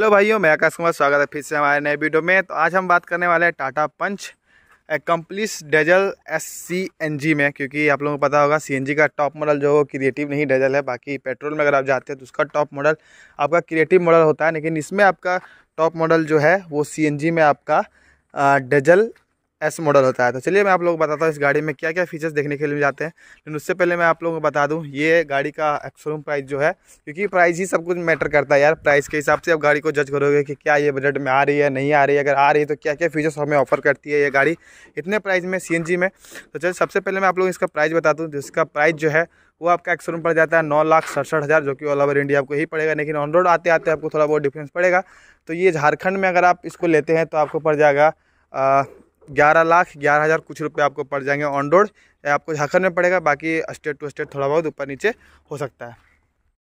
hello भाइयों मैं आकाश कुमार स्वागत है फिर से हमारे नए वीडियो में तो आज हम बात करने वाले हैं Tata Punch accomplished dazzle S C N G में क्योंकि आप लोगों को पता होगा सी एन जी का टॉप मॉडल जो क्रिएटिव नहीं डेजल है बाकी पेट्रोल में अगर आप जाते हैं तो उसका टॉप मॉडल आपका क्रिएटिव मॉडल होता है लेकिन इसमें आपका टॉप मॉडल जो है वो सी एन जी में आपका डेजल एस मॉडल होता है तो चलिए मैं आप लोगों को बताता हूँ इस गाड़ी में क्या क्या फीचर्स देखने के लिए मिल जाते हैं लेकिन उससे पहले मैं आप लोगों को बता दूँ ये गाड़ी का एक्सरूम प्राइस जो है क्योंकि प्राइस ही सब कुछ मैटर करता है यार प्राइस के हिसाब से आप गाड़ी को जज करोगे कि क्या ये बजट में आ रही है नहीं आ रही है अगर आ रही है तो क्या क्या फीचर्स हमें ऑफर करती है ये गाड़ी इतने प्राइस में सी में तो चलिए सबसे पहले मैं आप लोग इसका प्राइस बता दूँ जिसका प्राइस जो है वो आपका एक पड़ जाता है नौ लाख सड़सठ हज़ार जो कि ऑल ओवर इंडिया आपको यही पड़ेगा लेकिन ऑन रोड आते आते आपको थोड़ा बहुत डिफरेंस पड़ेगा तो ये झारखंड में अगर आप इसको लेते हैं तो आपको पड़ जाएगा ग्यारह लाख ग्यारह हज़ार कुछ रुपए आपको पड़ जाएंगे ऑन रोड आपको झारखंड में पड़ेगा बाकी स्टेट टू स्टेट थोड़ा बहुत ऊपर नीचे हो सकता है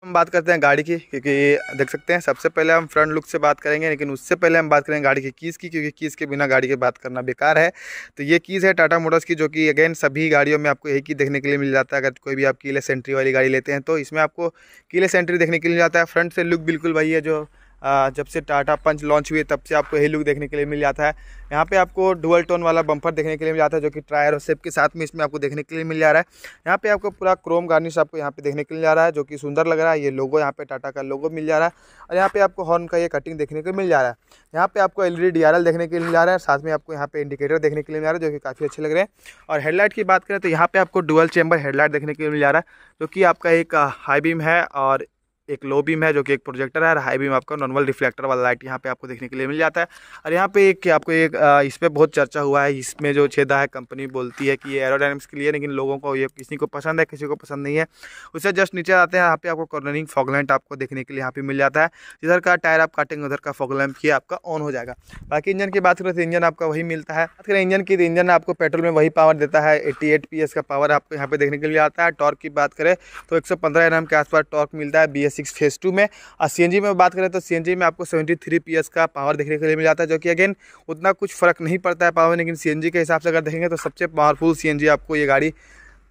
हम बात करते हैं गाड़ी की क्योंकि देख सकते हैं सबसे पहले हम फ्रंट लुक से बात करेंगे लेकिन उससे पहले हम बात करेंगे गाड़ी की कीज़ की क्योंकि कीज़ के बिना गाड़ी की बात करना बेकार है तो ये कीज़ है टाटा मोटर्स की जो कि अगेन सभी गाड़ियों में आपको एक ही देखने के लिए मिल जाता है अगर कोई भी आप कीलेस एंट्री वाली गाड़ी लेते हैं तो इसमें आपको कीलेस एंट्री देखने के लिए मिल जाता है फ्रंट से लुक बिल्कुल वही है जो जब से टाटा पंच लॉन्च हुई तब से आपको यही लुक देखने के लिए मिल जाता है यहाँ पे आपको डुअल टोन वाला बम्पर देखने के लिए मिल जाता है जो कि ट्रायर और सेप के साथ में इसमें आपको देखने के लिए मिल जा रहा है यहाँ पे आपको पूरा क्रोम गार्निश आपको यहाँ पे देखने के लिए जा रहा है जो कि सुंदर लग रहा है ये लोगो यहाँ पे टाटा का लोगो मिल जा रहा है और यहाँ पे आपको हॉर्न का ये कटिंग देखने को मिल जा रहा है यहाँ पे आपको एल ई e देखने के लिए मिल जा रहा है साथ में आपको यहाँ पे इंडिकेटर देखने के लिए मिल जा रहा है जो कि काफ़ी अच्छे लग रहे हैं और हेडलाइट की बात करें तो यहाँ पे आपको डुअल चैम्बर हेडलाइट देखने के लिए मिल जा रहा है जो कि आपका एक हाई बीम है और एक लो बीम है जो कि एक प्रोजेक्टर है और हाई बीम आपका नॉर्मल रिफ्लेक्टर वाला लाइट यहाँ पे आपको देखने के लिए मिल जाता है और यहाँ पे एक आपको एक इस पर बहुत चर्चा हुआ है इसमें जो छेदा है कंपनी बोलती है कि ये एरोडाइनमिक्स के लिए लेकिन लोगों को ये किसी को पसंद है किसी को पसंद नहीं है उससे जस्ट नीचे आते हैं यहाँ पे आपको कॉर्नरिंग फॉगलैंट आपको देखने के लिए यहाँ पे मिल जाता है इधर का टायर आप काटेंगे उधर का फॉगलैम्प ये आपका ऑन हो जाएगा बाकी इंजन की बात करें तो इंजन आपका वही मिलता है बात करें इंजन की इंजन तो आपको पेट्रोल में वही पावर देता है एट्टी एट पी एस का पावर आपको यहाँ पे देखने के लिए आता है टॉर्क की बात करें तो एक सौ पंद्रह के आसपास टॉर्क मिलता है B S six phase two में और सी में बात करें तो सी में आपको सेवेंटी थ्री का पावर देखने के लिए मिल जाता है जो कि अगेन उतना कुछ फ़र्क नहीं पड़ता है पावर लेकिन सी के हिसाब से अगर देखेंगे तो सबसे पावरफुल सी आपको ये गाड़ी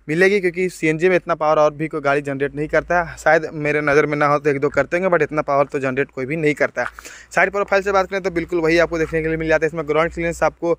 मिलेगी क्योंकि सीएनजी में इतना पावर और भी कोई गाड़ी जनरेट नहीं करता है शायद मेरे नज़र में ना हो तो एक दो करते होंगे बट इतना पावर तो जनरेट कोई भी नहीं करता है साइड प्रोफाइल से बात करें तो बिल्कुल वही आपको देखने के लिए मिल जाता है इसमें ग्राउंड क्लियरेंस आपको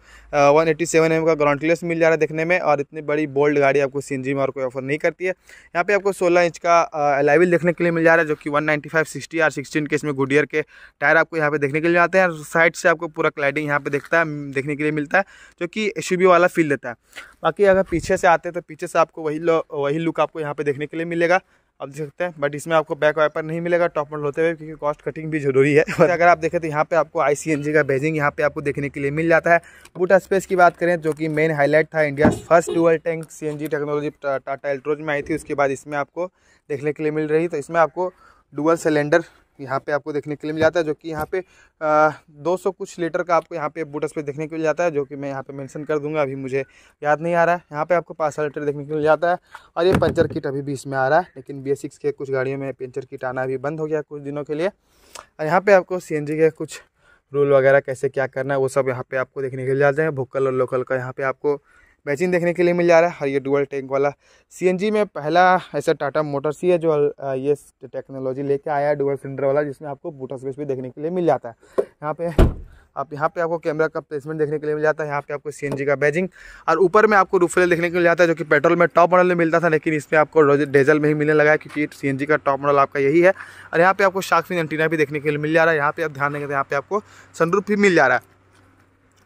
वन एट्टी का ग्राउंड क्लियरेंस मिल जा रहा है देखने में और इतनी बड़ी बोल्ड गाड़ी आपको सी में और कोई ऑफर नहीं करती है यहाँ पर आपको सोलह इंच का अलाइविल देखने के लिए मिल जा रहा है जो कि वन नाइन्टी फाइव सिक्सटी और सिक्सटीन के इसमें गुडियर के टायर आपको यहाँ पे देखने के लिए आते हैं और साइड से आपको पूरा क्लाइडिंग यहाँ पे देखता है देखने के लिए मिलता है जो कि एस वाला फील देता है बाकी अगर पीछे से आते हैं तो पीछे से आपको वही वही लुक आपको यहाँ पे देखने के लिए मिलेगा आप देख सकते हैं बट इसमें आपको बैक वाइपर नहीं मिलेगा टॉप मॉडल होते हुए क्योंकि कॉस्ट कटिंग भी जरूरी है और अगर आप देखें तो यहाँ पे आपको आई का बेजिंग यहाँ पे आपको देखने के लिए मिल जाता है बूट स्पेस की बात करें जो कि मेन हाईलाइट था India first dual tank C technology Tata Altroz में आई थी उसके बाद इसमें आपको देखने के लिए मिल रही तो इसमें आपको डुअल सिलेंडर यहाँ पे आपको देखने के लिए मिल जाता है जो कि यहाँ पे दो सौ कुछ लीटर का आपको यहाँ पे बूटस पे देखने को मिल जाता है जो कि मैं यहाँ पे मेंशन कर दूंगा अभी मुझे याद नहीं आ रहा है यहाँ पे आपको पाँच लीटर देखने को मिल जाता है और ये पंचर किट अभी भी इसमें आ रहा है लेकिन बी के कुछ गाड़ियों में पंचर किट आना अभी बंद हो गया कुछ दिनों के लिए और यहाँ पर आपको सी के कुछ रूल वगैरह कैसे क्या करना है वो सब यहाँ पर आपको देखने के मिल जाते हैं भोकल और लोकल का यहाँ पर आपको बैचिंग देखने के लिए मिल जा रहा है और ये डुअल टैंक वाला सीएनजी में पहला ऐसा टाटा मोटर्स ही है जो ये टेक्नोलॉजी लेके आया है डुअल सिलेंडर वाला जिसमें आपको बूटा स्पेस भी देखने के लिए मिल जाता है यहाँ पे आप यहाँ पे आपको कैमरा का प्लेसमेंट देखने के लिए मिल जाता है यहाँ पे आपको सीएनजी का बैजिंग और ऊपर में आपको रूफले देखने को मिल जाता है जो कि पेट्रोल में टॉप मॉडल में मिलता था लेकिन इसमें आपको डीजल में ही मिलने लगा है क्योंकि सीएनजी का टॉप मॉडल आपका यही है और यहाँ पे आपको शार्कफिन एंटीना भी देखने के लिए मिल जा रहा है यहाँ पे आप ध्यान देंगे तो यहाँ पे आपको सनरूफ भी मिल जा रहा है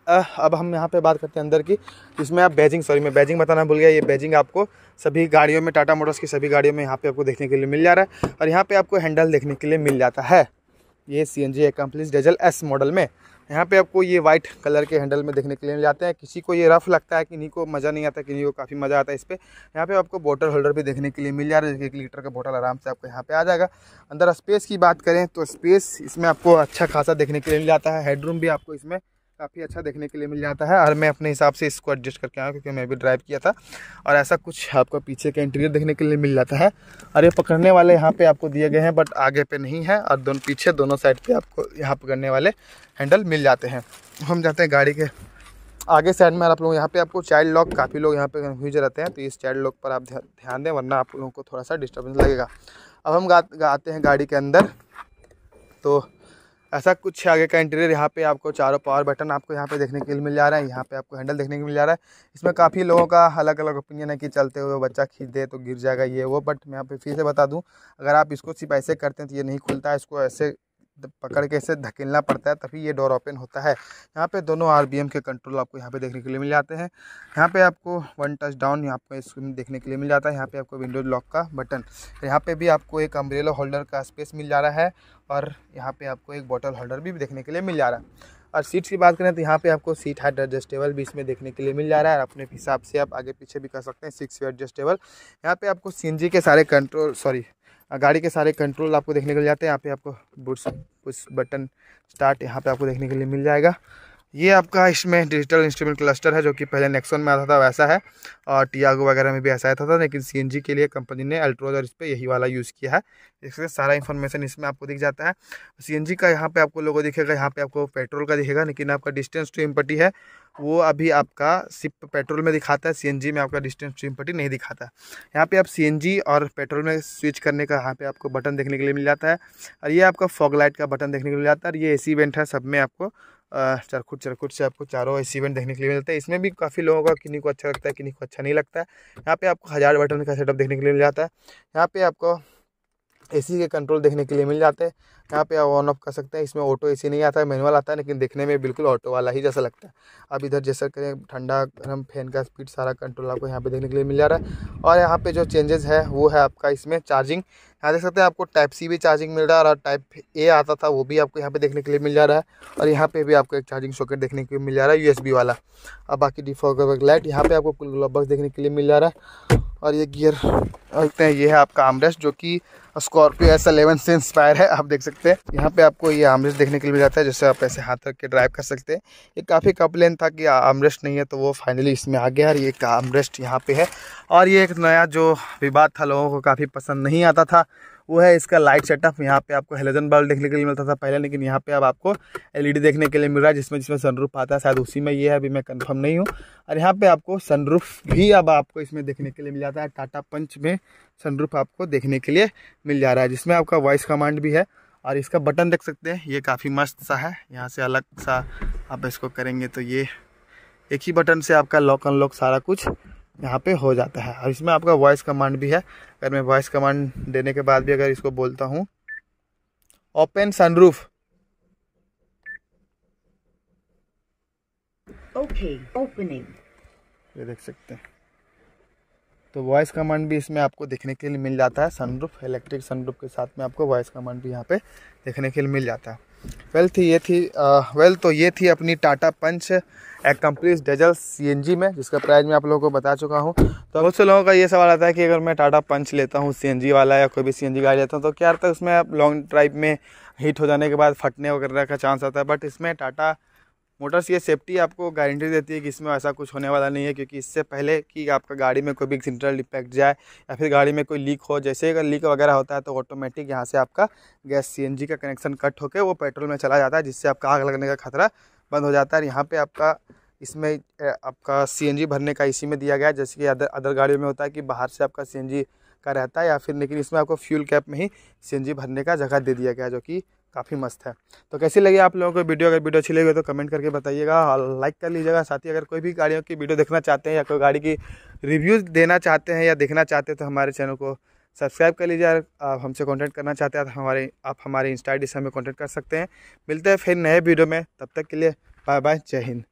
अब हम यहाँ पे बात करते हैं अंदर की इसमें आप बैजिंग सॉरी मैं बैजिंग बताना भूल गया ये बैजिंग आपको सभी गाड़ियों में टाटा मोटर्स की सभी गाड़ियों में यहाँ पे आपको देखने के लिए मिल जा रहा है और यहाँ पे आपको हैंडल देखने के लिए मिल जाता है ये C N G dazzle S model में यहाँ पे आपको ये वाइट कलर के हैंडल में देखने के लिए मिल जाते हैं किसी को ये रफ लगता है किन्हीं को मज़ा नहीं आता किन्हीं को काफ़ी मज़ा आता है इस पर यहाँ पर आपको बोटल होल्डर भी देखने के लिए मिल जा रहा है जैसे एक लीटर का बोटल आराम से आपको यहाँ पर आ जाएगा अंदर स्पेस की बात करें तो स्पेस इसमें आपको अच्छा खासा देखने के लिए मिल जाता है हेडरूम भी आपको इसमें काफ़ी अच्छा देखने के लिए मिल जाता है और मैं अपने हिसाब से इसको एडजस्ट करके आया क्योंकि मैं भी ड्राइव किया था और ऐसा कुछ आपको पीछे का इंटीरियर देखने के लिए मिल जाता है और ये पकड़ने वाले यहाँ पे आपको दिए गए हैं बट आगे पे नहीं है और दोनों पीछे दोनों साइड पे आपको यहाँ पकड़ने वाले हैंडल मिल जाते हैं हम जाते हैं गाड़ी के आगे साइड में आप लोग यहाँ पर आपको चाइल्ड लॉक काफ़ी लोग यहाँ पे कन्फ्यूज रहते हैं तो इस चाइल्ड लॉक पर आप ध्यान दें वरना आप लोगों को थोड़ा सा डिस्टर्बेंस लगेगा अब हम आते हैं गाड़ी के अंदर तो ऐसा कुछ है आगे का इंटीरियर यहाँ पे आपको चारों पावर बटन आपको यहाँ पे देखने के लिए मिल जा रहा है यहाँ पे आपको हैंडल देखने को मिल जा रहा है इसमें काफ़ी लोगों का अलग अलग ओपिनियन है कि चलते हुए बच्चा खींच दे तो गिर जाएगा ये वो बट मैं यहाँ पे फिर से बता दूँ अगर आप इसको सिर्फ ऐसे करते हैं तो ये नहीं खुलता है इसको ऐसे पकड़ के इसे धकेलना पड़ता है तभी ये डोर ओपन होता है यहाँ पे दोनों आरबीएम के कंट्रोल आपको यहाँ पे देखने के लिए मिल जाते हैं यहाँ पे आपको वन टच डाउन यहाँ पे स्क्रीन देखने के लिए मिल जाता है यहाँ पे आपको विंडो लॉक का बटन यहाँ पे भी आपको एक अम्ब्रेला होल्डर का स्पेस मिल जा रहा है और यहाँ पे आपको एक बॉटल होल्डर भी देखने के लिए मिल जा रहा है और सीट्स की बात करें तो यहाँ पे आपको सीट हाइट एडजस्टेबल भी इसमें देखने के लिए मिल जा रहा है और अपने हिसाब से आप आगे पीछे भी कर सकते हैं सिक्स एडजस्टेबल यहाँ पे आपको सी के सारे कंट्रोल सॉरी गाड़ी के सारे कंट्रोल आपको देखने के लिए जाते हैं यहाँ पे आपको बुट्स पुश बटन स्टार्ट यहाँ पे आपको देखने के लिए मिल जाएगा ये आपका इसमें डिजिटल इंस्ट्रूमेंट क्लस्टर है जो कि पहले नेक्सोन में आता था वैसा है और टियागो वगैरह में भी ऐसा आता था, लेकिन सी के लिए कंपनी ने अल्ट्रोज और इस पर यही वाला यूज़ किया है इसलिए सारा इन्फॉर्मेशन इसमें आपको दिख जाता है सी का यहाँ पे आपको लोगों दिखेगा यहाँ पे आपको पेट्रोल का दिखेगा लेकिन आपका डिस्टेंस टू इम्पटी है वो अभी आपका सिर्फ पेट्रोल में दिखाता है सी में आपका डिस्टेंस टू इम्पटी नहीं दिखाता यहाँ पे आप सी और पेट्रोल में स्विच करने का यहाँ पे आपको बटन देखने के लिए मिल जाता है और ये आपका फॉगलाइट का बटन देखने के लिए मिल जाता है और ये ए इवेंट है सब में आपको चार चरखुट चार से आपको चारों ऐसे इवेंट देखने के लिए मिलता है इसमें भी काफ़ी लोगों का किन्हीं को अच्छा लगता है किन्हीं को अच्छा नहीं लगता है यहाँ पे आपको हज़ार बटन का सेटअप देखने के लिए मिल जाता है यहाँ पे आपको एसी के कंट्रोल देखने के लिए मिल जाते हैं यहाँ पे ऑन ऑफ कर सकते हैं इसमें ऑटो एसी नहीं आता है मैनुअल आता है लेकिन देखने में बिल्कुल ऑटो वाला ही जैसा लगता है अब इधर जैसा करें ठंडा गर्म फैन का स्पीड सारा कंट्रोल आपको यहाँ पे देखने के लिए मिल जा रहा है और यहाँ पे जो चेंजेस है वो है आपका इसमें चार्जिंग यहाँ देख सकते हैं आपको टाइप सी भी चार्जिंग मिल रहा है और टाइप ए आता था वो भी आपको यहाँ पे देखने के लिए मिल जा रहा है और यहाँ पे भी आपको एक चार्जिंग सॉकेट देखने के लिए मिल जा रहा है यूएसबी वाला और बाकी डिफॉल्ट लाइट यहाँ पे आपको कुल बॉक्स देखने के लिए मिल जा रहा है और ये गियर देखते हैं ये है आपका आमरेस्ट जो कि स्कॉर्पियो एस अलेवन से इंस्पायर है आप देख सकते हैं सकते हैं यहाँ पे आपको ये आमरेस्ट देखने के लिए मिल जाता है जिससे आप ऐसे हाथ रख के ड्राइव कर सकते हैं ये काफ़ी कंप्लेन था कि आमरेस्ट नहीं है तो वो फाइनली इसमें आ गया और ये आमरेस्ट यहाँ पे है और ये एक नया जो विवाद था लोगों को काफ़ी पसंद नहीं आता था वो है इसका लाइट सेटअप यहाँ पे आपको हेलोजन बल्ब देखने के लिए मिलता था पहले लेकिन यहाँ पे अब आपको एलईडी e देखने के लिए मिल रहा है जिसमें जिसमें सनरूफ आता है शायद उसी में ये है अभी मैं कंफर्म नहीं हूँ और यहाँ पे आपको सनरूफ भी अब आपको इसमें देखने के लिए मिल जाता है टाटा पंच में सनरूफ आपको देखने के लिए मिल जा रहा है जिसमें आपका वॉइस कमांड भी है और इसका बटन देख सकते हैं ये काफ़ी मस्त सा है यहाँ से अलग सा आप इसको करेंगे तो ये एक ही बटन से आपका लॉक अनलॉक सारा कुछ यहाँ पे हो जाता है और इसमें आपका वॉइस कमांड भी है अगर मैं वॉइस कमांड देने के बाद भी अगर इसको बोलता हूँ ओपन सनरूफ ओके ओपनिंग ये देख सकते हैं तो वॉइस कमांड भी इसमें आपको देखने के लिए मिल जाता है सनरूफ इलेक्ट्रिक सनरूफ के साथ में आपको वॉइस कमांड भी यहाँ पे देखने के लिए मिल जाता है वेल थी ये थी वेल तो ये थी अपनी टाटा पंच एकम्प्लीस डेजल सी में जिसका प्राइस मैं आप लोगों को बता चुका हूँ तो बहुत से लोगों का ये सवाल आता है कि अगर मैं टाटा पंच लेता हूँ सी वाला या कोई भी सी गाड़ी लेता हूँ तो क्या रहता है उसमें आप लॉन्ग ड्राइव में हीट हो जाने के बाद फटने वगैरह का चांस आता है बट इसमें टाटा मोटर्स ये सेफ्टी आपको गारंटी देती है कि इसमें ऐसा कुछ होने वाला नहीं है क्योंकि इससे पहले कि आपका गाड़ी में कोई भी सेंट्रल डिफेक्ट जाए या फिर गाड़ी में कोई लीक हो जैसे अगर लीक वगैरह होता है तो ऑटोमेटिक यहाँ से आपका गैस सी का कनेक्शन कट होकर वो पेट्रोल में चला जाता है जिससे आपका आग लगने का खतरा बंद हो जाता है यहाँ पर आपका इसमें आपका सी भरने का इसी में दिया गया जैसे कि अदर अदर गाड़ियों में होता है कि बाहर से आपका सी का रहता है या फिर लेकिन इसमें आपको फ्यूल कैप में ही सी भरने का जगह दे दिया गया जो कि काफ़ी मस्त है तो कैसी लगी आप लोगों को वीडियो अगर वीडियो अच्छी लगी तो कमेंट करके बताइएगा और लाइक कर लीजिएगा साथ ही अगर कोई भी गाड़ियों की वीडियो देखना चाहते हैं या कोई गाड़ी की रिव्यूज़ देना चाहते हैं या देखना चाहते हैं तो हमारे चैनल को सब्सक्राइब कर लीजिए आप हमसे कॉन्टैक्ट करना चाहते हैं तो हमारे आप हमारे इंस्टा से हमें कॉन्टैक्ट कर सकते हैं मिलते हैं फिर नए वीडियो में तब तक के लिए बाय बाय जय हिंद